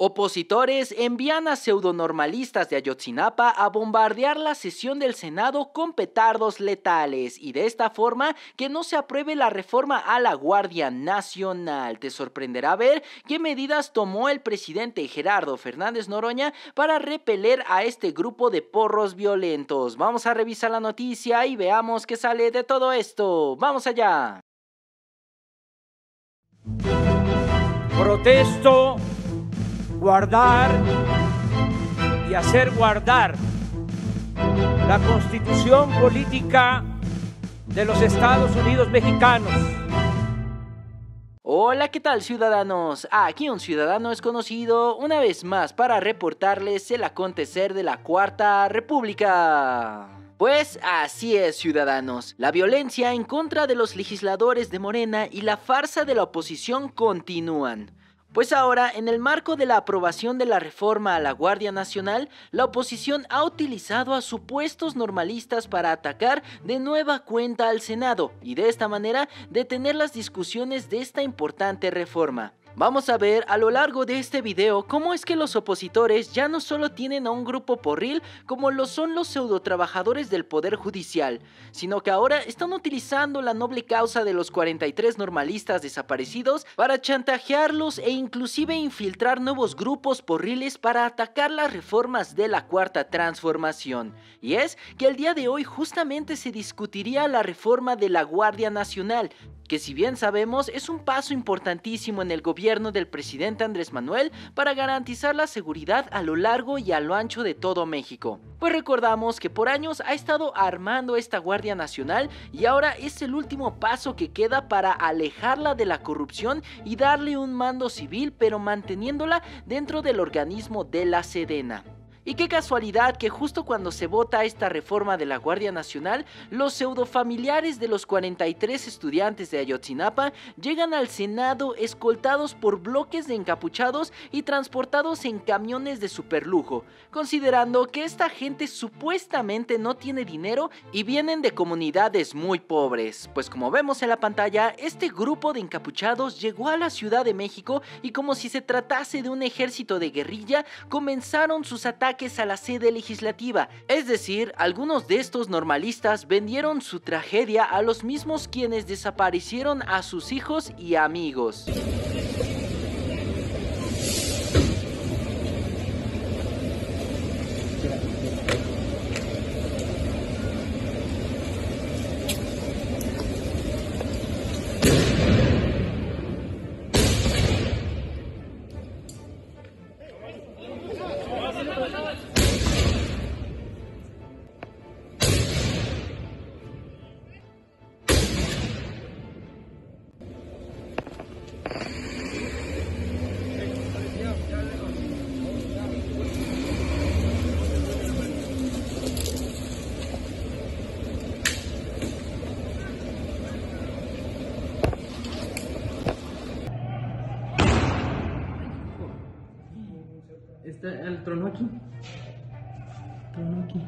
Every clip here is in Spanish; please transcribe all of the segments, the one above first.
Opositores envían a pseudonormalistas de Ayotzinapa a bombardear la sesión del Senado con petardos letales y de esta forma que no se apruebe la reforma a la Guardia Nacional. Te sorprenderá ver qué medidas tomó el presidente Gerardo Fernández Noroña para repeler a este grupo de porros violentos. Vamos a revisar la noticia y veamos qué sale de todo esto. Vamos allá. Protesto guardar y hacer guardar la constitución política de los Estados Unidos mexicanos. Hola, ¿qué tal ciudadanos? Aquí un ciudadano es conocido una vez más para reportarles el acontecer de la Cuarta República. Pues así es, ciudadanos. La violencia en contra de los legisladores de Morena y la farsa de la oposición continúan. Pues ahora, en el marco de la aprobación de la reforma a la Guardia Nacional, la oposición ha utilizado a supuestos normalistas para atacar de nueva cuenta al Senado y de esta manera detener las discusiones de esta importante reforma. Vamos a ver a lo largo de este video cómo es que los opositores ya no solo tienen a un grupo porril como lo son los pseudotrabajadores del Poder Judicial, sino que ahora están utilizando la noble causa de los 43 normalistas desaparecidos para chantajearlos e inclusive infiltrar nuevos grupos porriles para atacar las reformas de la Cuarta Transformación. Y es que el día de hoy justamente se discutiría la reforma de la Guardia Nacional, que si bien sabemos es un paso importantísimo en el gobierno del presidente Andrés Manuel para garantizar la seguridad a lo largo y a lo ancho de todo México. Pues recordamos que por años ha estado armando esta Guardia Nacional y ahora es el último paso que queda para alejarla de la corrupción y darle un mando civil pero manteniéndola dentro del organismo de la Sedena. Y qué casualidad que justo cuando se vota esta reforma de la Guardia Nacional, los familiares de los 43 estudiantes de Ayotzinapa llegan al Senado escoltados por bloques de encapuchados y transportados en camiones de superlujo, considerando que esta gente supuestamente no tiene dinero y vienen de comunidades muy pobres. Pues como vemos en la pantalla, este grupo de encapuchados llegó a la Ciudad de México y como si se tratase de un ejército de guerrilla, comenzaron sus ataques a la sede legislativa, es decir, algunos de estos normalistas vendieron su tragedia a los mismos quienes desaparecieron a sus hijos y amigos. Está el trono aquí. Trono aquí.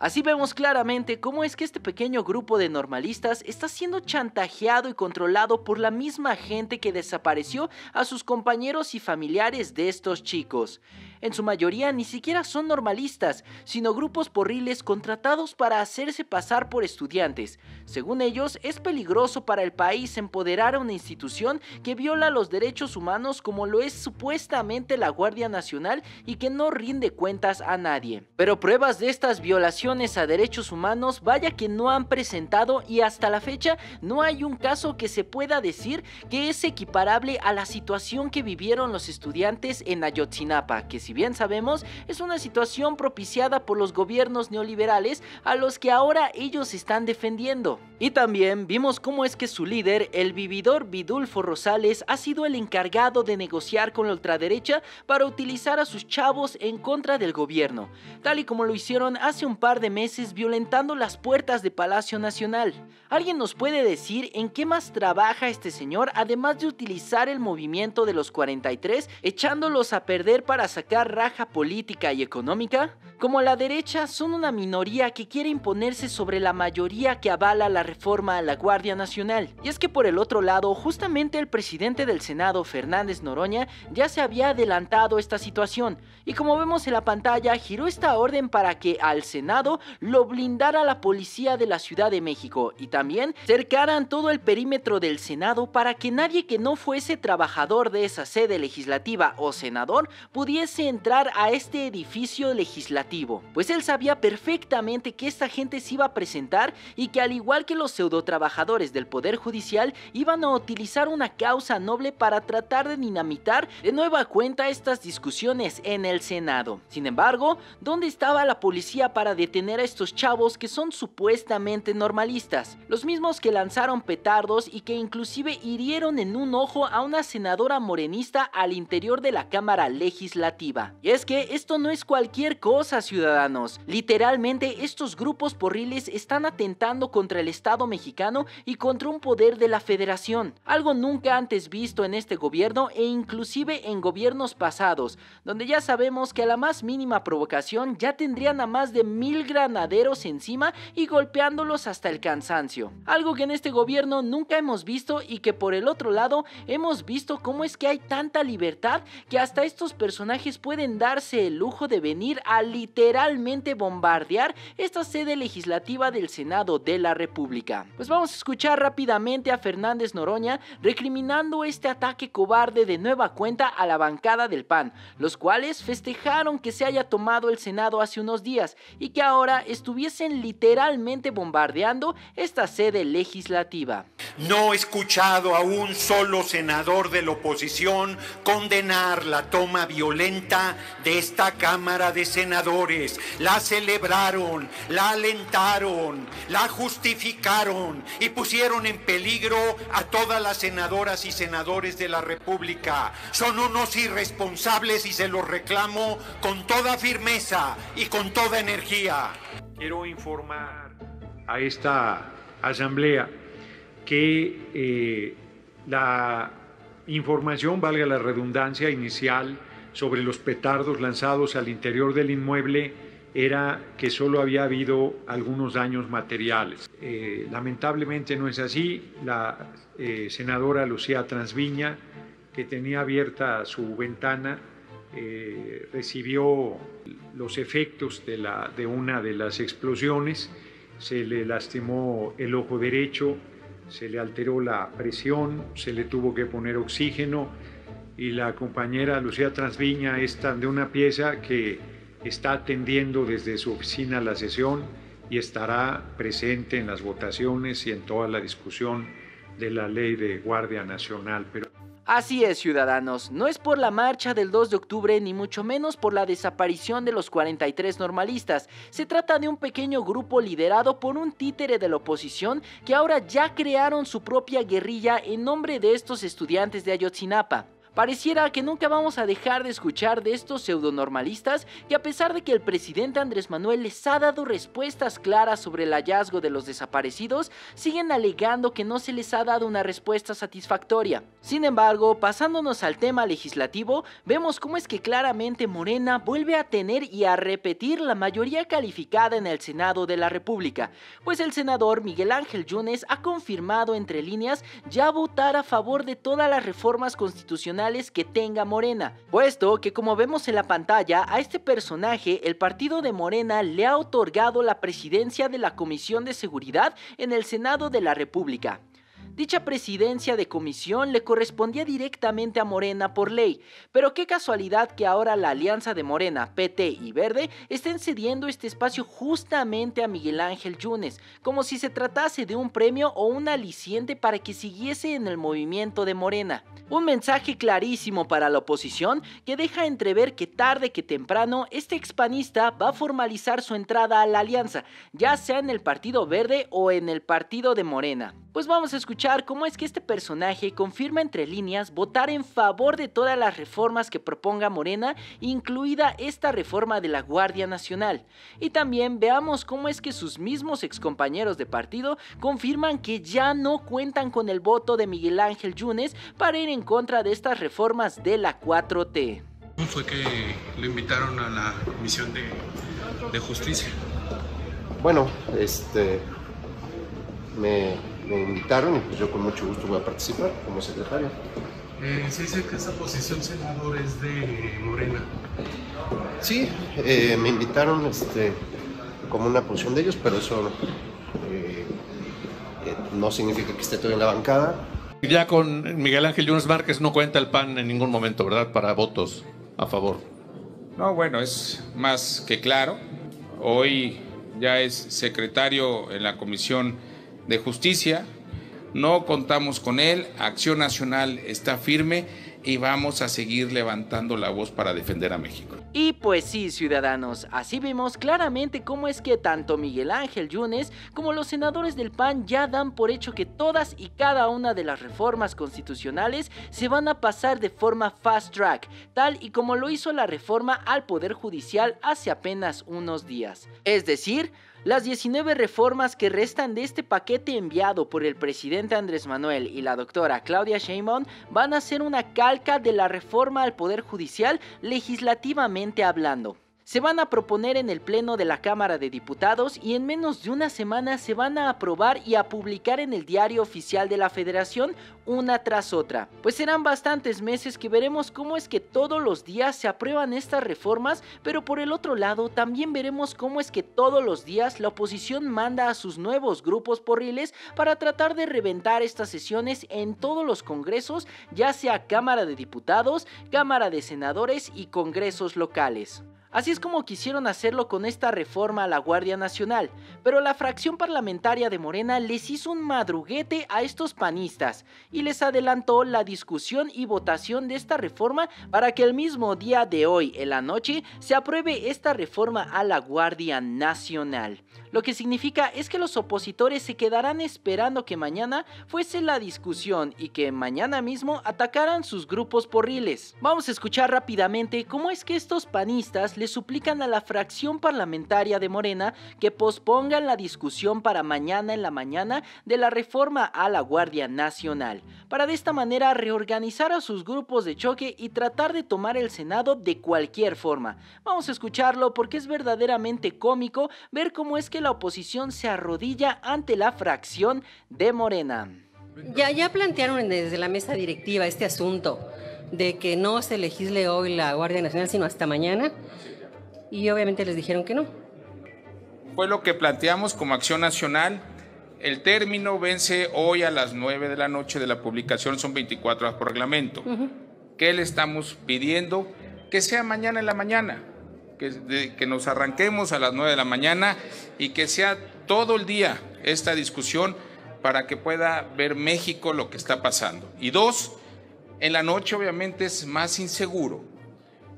Así vemos claramente cómo es que este pequeño grupo de normalistas está siendo chantajeado y controlado por la misma gente que desapareció a sus compañeros y familiares de estos chicos en su mayoría ni siquiera son normalistas, sino grupos porriles contratados para hacerse pasar por estudiantes. Según ellos, es peligroso para el país empoderar a una institución que viola los derechos humanos como lo es supuestamente la Guardia Nacional y que no rinde cuentas a nadie. Pero pruebas de estas violaciones a derechos humanos vaya que no han presentado y hasta la fecha no hay un caso que se pueda decir que es equiparable a la situación que vivieron los estudiantes en Ayotzinapa, que bien sabemos, es una situación propiciada por los gobiernos neoliberales a los que ahora ellos están defendiendo. Y también vimos cómo es que su líder, el vividor Vidulfo Rosales, ha sido el encargado de negociar con la ultraderecha para utilizar a sus chavos en contra del gobierno, tal y como lo hicieron hace un par de meses violentando las puertas de Palacio Nacional. ¿Alguien nos puede decir en qué más trabaja este señor además de utilizar el movimiento de los 43 echándolos a perder para sacar raja política y económica, como la derecha son una minoría que quiere imponerse sobre la mayoría que avala la reforma a la Guardia Nacional. Y es que por el otro lado, justamente el presidente del Senado, Fernández Noroña, ya se había adelantado esta situación, y como vemos en la pantalla, giró esta orden para que al Senado lo blindara la policía de la Ciudad de México y también cercaran todo el perímetro del Senado para que nadie que no fuese trabajador de esa sede legislativa o senador pudiese entrar a este edificio legislativo, pues él sabía perfectamente que esta gente se iba a presentar y que al igual que los trabajadores del Poder Judicial iban a utilizar una causa noble para tratar de dinamitar de nueva cuenta estas discusiones en el Senado. Sin embargo, ¿dónde estaba la policía para detener a estos chavos que son supuestamente normalistas? Los mismos que lanzaron petardos y que inclusive hirieron en un ojo a una senadora morenista al interior de la Cámara Legislativa. Y es que esto no es cualquier cosa, ciudadanos. Literalmente, estos grupos porriles están atentando contra el Estado mexicano y contra un poder de la federación. Algo nunca antes visto en este gobierno e inclusive en gobiernos pasados, donde ya sabemos vemos que a la más mínima provocación ya tendrían a más de mil granaderos encima y golpeándolos hasta el cansancio. Algo que en este gobierno nunca hemos visto y que por el otro lado hemos visto cómo es que hay tanta libertad que hasta estos personajes pueden darse el lujo de venir a literalmente bombardear esta sede legislativa del Senado de la República. Pues vamos a escuchar rápidamente a Fernández Noroña recriminando este ataque cobarde de nueva cuenta a la bancada del PAN, los cuales festejaron que se haya tomado el Senado hace unos días y que ahora estuviesen literalmente bombardeando esta sede legislativa. No he escuchado a un solo senador de la oposición condenar la toma violenta de esta Cámara de Senadores. La celebraron, la alentaron, la justificaron y pusieron en peligro a todas las senadoras y senadores de la República. Son unos irresponsables y se los reclaman con toda firmeza y con toda energía. Quiero informar a esta asamblea que eh, la información, valga la redundancia inicial, sobre los petardos lanzados al interior del inmueble era que solo había habido algunos daños materiales. Eh, lamentablemente no es así. La eh, senadora Lucía Transviña, que tenía abierta su ventana, eh, recibió los efectos de, la, de una de las explosiones, se le lastimó el ojo derecho, se le alteró la presión, se le tuvo que poner oxígeno y la compañera Lucía Transviña es de una pieza que está atendiendo desde su oficina la sesión y estará presente en las votaciones y en toda la discusión de la ley de Guardia Nacional. Pero Así es, ciudadanos, no es por la marcha del 2 de octubre ni mucho menos por la desaparición de los 43 normalistas. Se trata de un pequeño grupo liderado por un títere de la oposición que ahora ya crearon su propia guerrilla en nombre de estos estudiantes de Ayotzinapa. Pareciera que nunca vamos a dejar de escuchar de estos pseudonormalistas que a pesar de que el presidente Andrés Manuel les ha dado respuestas claras sobre el hallazgo de los desaparecidos, siguen alegando que no se les ha dado una respuesta satisfactoria. Sin embargo, pasándonos al tema legislativo, vemos cómo es que claramente Morena vuelve a tener y a repetir la mayoría calificada en el Senado de la República, pues el senador Miguel Ángel Yunes ha confirmado entre líneas ya votar a favor de todas las reformas constitucionales que tenga Morena, puesto que como vemos en la pantalla, a este personaje el partido de Morena le ha otorgado la presidencia de la Comisión de Seguridad en el Senado de la República. Dicha presidencia de comisión le correspondía directamente a Morena por ley, pero qué casualidad que ahora la alianza de Morena, PT y Verde estén cediendo este espacio justamente a Miguel Ángel Yunes, como si se tratase de un premio o un aliciente para que siguiese en el movimiento de Morena. Un mensaje clarísimo para la oposición que deja entrever que tarde que temprano este expanista va a formalizar su entrada a la alianza, ya sea en el Partido Verde o en el Partido de Morena. Pues vamos a escuchar cómo es que este personaje confirma entre líneas votar en favor de todas las reformas que proponga Morena, incluida esta reforma de la Guardia Nacional. Y también veamos cómo es que sus mismos excompañeros de partido confirman que ya no cuentan con el voto de Miguel Ángel Yunes para ir en contra de estas reformas de la 4T. Fue que lo invitaron a la Comisión de Justicia. Bueno, este me me invitaron y pues yo con mucho gusto voy a participar como secretario. Eh, se dice que esa posición, senador, es de Morena. Sí, eh, me invitaron este, como una posición de ellos, pero eso eh, no significa que esté todo en la bancada. Ya con Miguel Ángel Yunes Márquez no cuenta el PAN en ningún momento, ¿verdad? Para votos a favor. No, bueno, es más que claro. Hoy ya es secretario en la comisión de Justicia. No contamos con él. Acción Nacional está firme y vamos a seguir levantando la voz para defender a México. Y pues sí, ciudadanos, así vemos claramente cómo es que tanto Miguel Ángel Yunes como los senadores del PAN ya dan por hecho que todas y cada una de las reformas constitucionales se van a pasar de forma fast track, tal y como lo hizo la reforma al Poder Judicial hace apenas unos días. Es decir, las 19 reformas que restan de este paquete enviado por el presidente Andrés Manuel y la doctora Claudia Sheinbaum van a ser una calca de la reforma al Poder Judicial legislativamente hablando se van a proponer en el Pleno de la Cámara de Diputados y en menos de una semana se van a aprobar y a publicar en el Diario Oficial de la Federación una tras otra. Pues serán bastantes meses que veremos cómo es que todos los días se aprueban estas reformas, pero por el otro lado también veremos cómo es que todos los días la oposición manda a sus nuevos grupos porriles para tratar de reventar estas sesiones en todos los congresos, ya sea Cámara de Diputados, Cámara de Senadores y congresos locales. Así es como quisieron hacerlo con esta reforma a la Guardia Nacional, pero la fracción parlamentaria de Morena les hizo un madruguete a estos panistas y les adelantó la discusión y votación de esta reforma para que el mismo día de hoy, en la noche, se apruebe esta reforma a la Guardia Nacional. Lo que significa es que los opositores se quedarán esperando que mañana fuese la discusión y que mañana mismo atacaran sus grupos porriles. Vamos a escuchar rápidamente cómo es que estos panistas le suplican a la fracción parlamentaria de Morena que pospongan la discusión para mañana en la mañana de la reforma a la Guardia Nacional, para de esta manera reorganizar a sus grupos de choque y tratar de tomar el Senado de cualquier forma. Vamos a escucharlo porque es verdaderamente cómico ver cómo es que la oposición se arrodilla ante la fracción de Morena. Ya, ya plantearon desde la mesa directiva este asunto de que no se legisle hoy la Guardia Nacional, sino hasta mañana. Y obviamente les dijeron que no. Fue lo que planteamos como acción nacional. El término vence hoy a las 9 de la noche de la publicación, son 24 horas por reglamento. Que ¿Qué le estamos pidiendo? Que sea mañana en la mañana, que, que nos arranquemos a las 9 de la mañana y que sea todo el día esta discusión para que pueda ver México lo que está pasando. Y dos, en la noche obviamente es más inseguro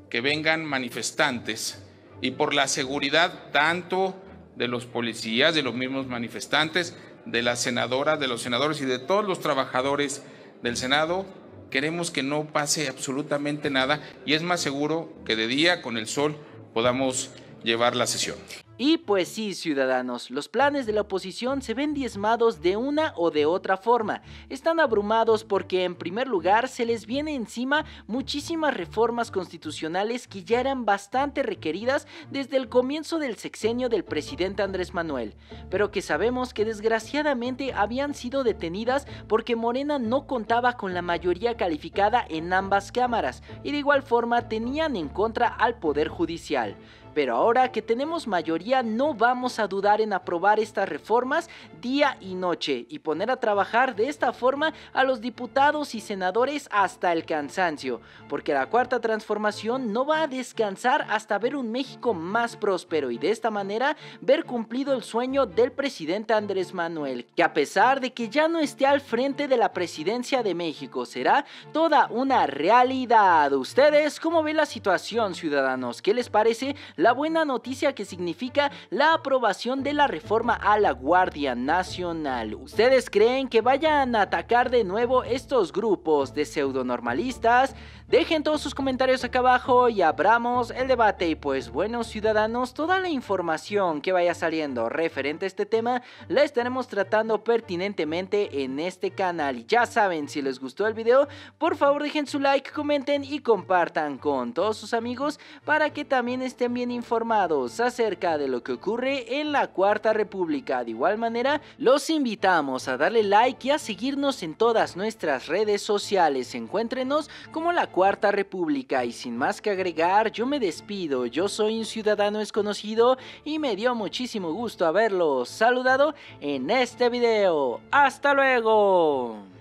que vengan manifestantes y por la seguridad tanto de los policías, de los mismos manifestantes, de las senadoras, de los senadores y de todos los trabajadores del Senado, queremos que no pase absolutamente nada y es más seguro que de día con el sol podamos llevar la sesión. Y pues sí, ciudadanos, los planes de la oposición se ven diezmados de una o de otra forma. Están abrumados porque en primer lugar se les viene encima muchísimas reformas constitucionales que ya eran bastante requeridas desde el comienzo del sexenio del presidente Andrés Manuel, pero que sabemos que desgraciadamente habían sido detenidas porque Morena no contaba con la mayoría calificada en ambas cámaras y de igual forma tenían en contra al Poder Judicial. Pero ahora que tenemos mayoría no vamos a dudar en aprobar estas reformas día y noche y poner a trabajar de esta forma a los diputados y senadores hasta el cansancio, porque la cuarta transformación no va a descansar hasta ver un México más próspero y de esta manera ver cumplido el sueño del presidente Andrés Manuel, que a pesar de que ya no esté al frente de la presidencia de México, será toda una realidad. ¿Ustedes cómo ven la situación, ciudadanos? ¿Qué les parece? la buena noticia que significa la aprobación de la reforma a la Guardia Nacional. ¿Ustedes creen que vayan a atacar de nuevo estos grupos de pseudonormalistas? Dejen todos sus comentarios acá abajo y abramos el debate. Y pues buenos ciudadanos, toda la información que vaya saliendo referente a este tema la estaremos tratando pertinentemente en este canal. Y ya saben, si les gustó el video, por favor dejen su like, comenten y compartan con todos sus amigos para que también estén bien informados acerca de lo que ocurre en la Cuarta República. De igual manera, los invitamos a darle like y a seguirnos en todas nuestras redes sociales. Encuéntrenos como la Cuarta República y sin más que agregar, yo me despido. Yo soy un ciudadano desconocido y me dio muchísimo gusto haberlos saludado en este video. ¡Hasta luego!